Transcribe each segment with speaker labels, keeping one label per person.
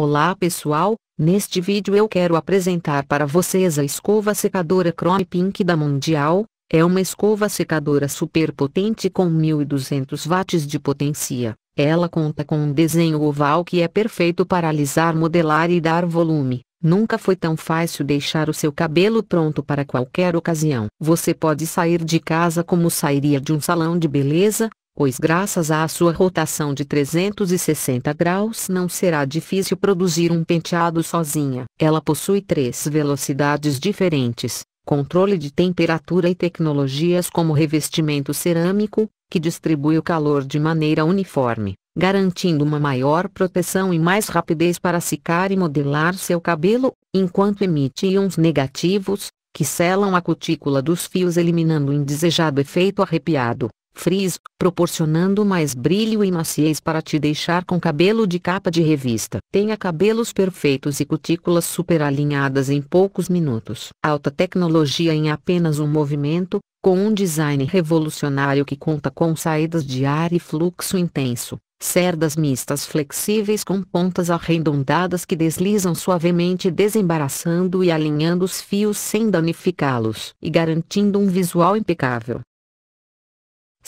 Speaker 1: Olá pessoal, neste vídeo eu quero apresentar para vocês a escova secadora Chrome Pink da Mundial, é uma escova secadora super potente com 1200 watts de potência, ela conta com um desenho oval que é perfeito para alisar modelar e dar volume. Nunca foi tão fácil deixar o seu cabelo pronto para qualquer ocasião. Você pode sair de casa como sairia de um salão de beleza, pois graças à sua rotação de 360 graus não será difícil produzir um penteado sozinha. Ela possui três velocidades diferentes, controle de temperatura e tecnologias como revestimento cerâmico, que distribui o calor de maneira uniforme, garantindo uma maior proteção e mais rapidez para secar e modelar seu cabelo, enquanto emite íons negativos, que selam a cutícula dos fios eliminando o indesejado efeito arrepiado frizz, proporcionando mais brilho e maciez para te deixar com cabelo de capa de revista. Tenha cabelos perfeitos e cutículas super alinhadas em poucos minutos. Alta tecnologia em apenas um movimento, com um design revolucionário que conta com saídas de ar e fluxo intenso. Cerdas mistas flexíveis com pontas arredondadas que deslizam suavemente desembaraçando e alinhando os fios sem danificá-los e garantindo um visual impecável.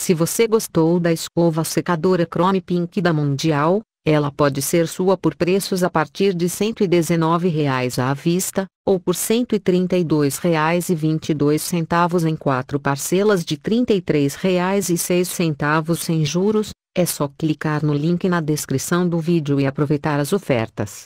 Speaker 1: Se você gostou da escova secadora Chrome Pink da Mundial, ela pode ser sua por preços a partir de R$ 119,00 à vista, ou por R$ 132,22 em quatro parcelas de R$ 33,06 sem juros, é só clicar no link na descrição do vídeo e aproveitar as ofertas.